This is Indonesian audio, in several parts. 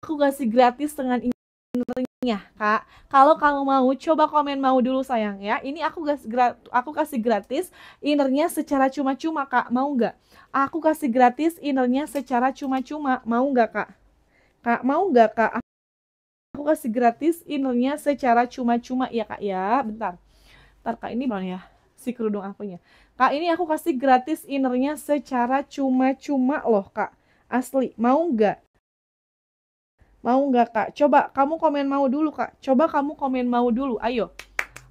aku kasih gratis dengan innernya kak kalau kamu mau coba komen mau dulu sayang ya ini aku gas aku kasih gratis innernya secara cuma-cuma kak mau nggak aku kasih gratis innernya secara cuma-cuma mau nggak kak kak mau nggak kak aku kasih gratis innernya secara cuma-cuma ya kak ya bentar bentar kak ini belum ya si kerudung akunya kak ini aku kasih gratis innernya secara cuma-cuma loh kak asli mau nggak Mau nggak kak? Coba kamu komen mau dulu kak. Coba kamu komen mau dulu. Ayo.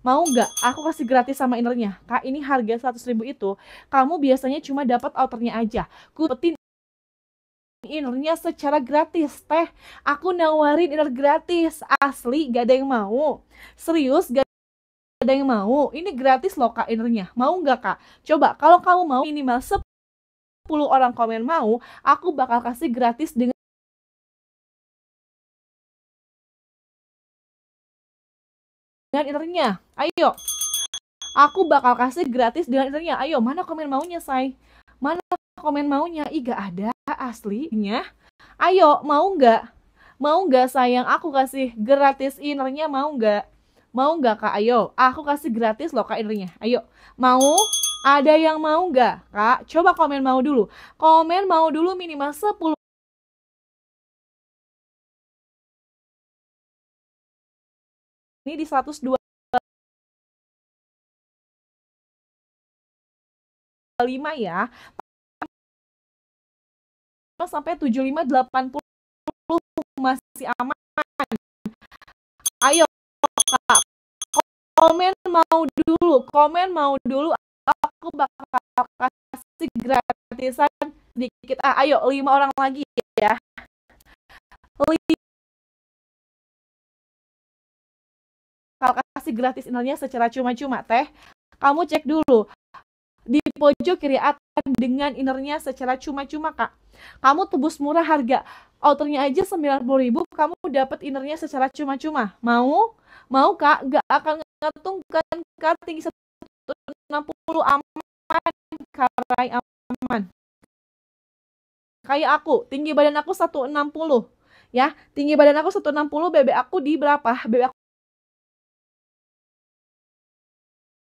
Mau nggak? Aku kasih gratis sama innernya. Kak, ini harga 100 ribu itu, kamu biasanya cuma dapat outernya aja. Kupetin innernya secara gratis teh aku nawarin inner gratis asli gak ada yang mau serius gak ada yang mau ini gratis loh kak innernya mau nggak kak coba kalau kamu mau minimal 10 orang komen mau aku bakal kasih gratis dengan dengan innernya. Ayo. Aku bakal kasih gratis dengan innernya. Ayo, mana komen maunya, say? Mana komen maunya? Ih, gak ada aslinya. Ayo, mau nggak? Mau nggak sayang aku kasih gratis innernya mau nggak? Mau nggak kak? Ayo, aku kasih gratis loh kak innernya. Ayo, mau? Ada yang mau nggak kak? Coba komen mau dulu. Komen mau dulu minimal 10 ini di 125 ya sampai 7580 masih aman. Ayo Kak, komen mau dulu, komen mau dulu aku bakal kasih gratisan sedikit. Ah, ayo lima orang lagi ya. Lima kalau kasih gratis emailnya secara cuma-cuma teh, kamu cek dulu di pojok kiri atas dengan innernya secara cuma-cuma kak. Kamu tebus murah harga, outernya aja 90.000 kamu dapat innernya secara cuma-cuma. Mau? Mau kak? Gak akan ngetung kan kak tinggi 160 aman, karai aman. Kayak aku, tinggi badan aku 160 ya tinggi badan aku 160 BB aku di berapa BB aku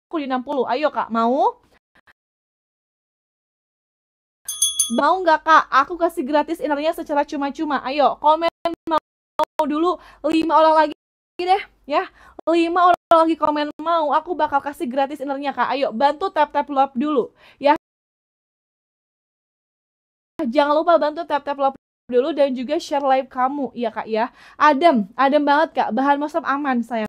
aku di 60. Ayo kak, mau? Mau nggak kak? Aku kasih gratis innernya secara cuma-cuma. Ayo, komen mau, dulu lima orang lagi deh. Ya, lima orang lagi komen mau. Aku bakal kasih gratis innernya kak. Ayo, bantu tap-tap love dulu. Ya, jangan lupa bantu tap-tap love dulu dan juga share live kamu ya kak ya adem adem banget kak bahan masam aman saya